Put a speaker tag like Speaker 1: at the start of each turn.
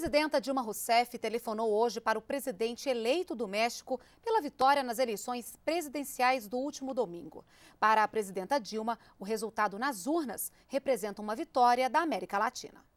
Speaker 1: presidenta Dilma Rousseff telefonou hoje para o presidente eleito do México pela vitória nas eleições presidenciais do último domingo. Para a presidenta Dilma, o resultado nas urnas representa uma vitória da América Latina.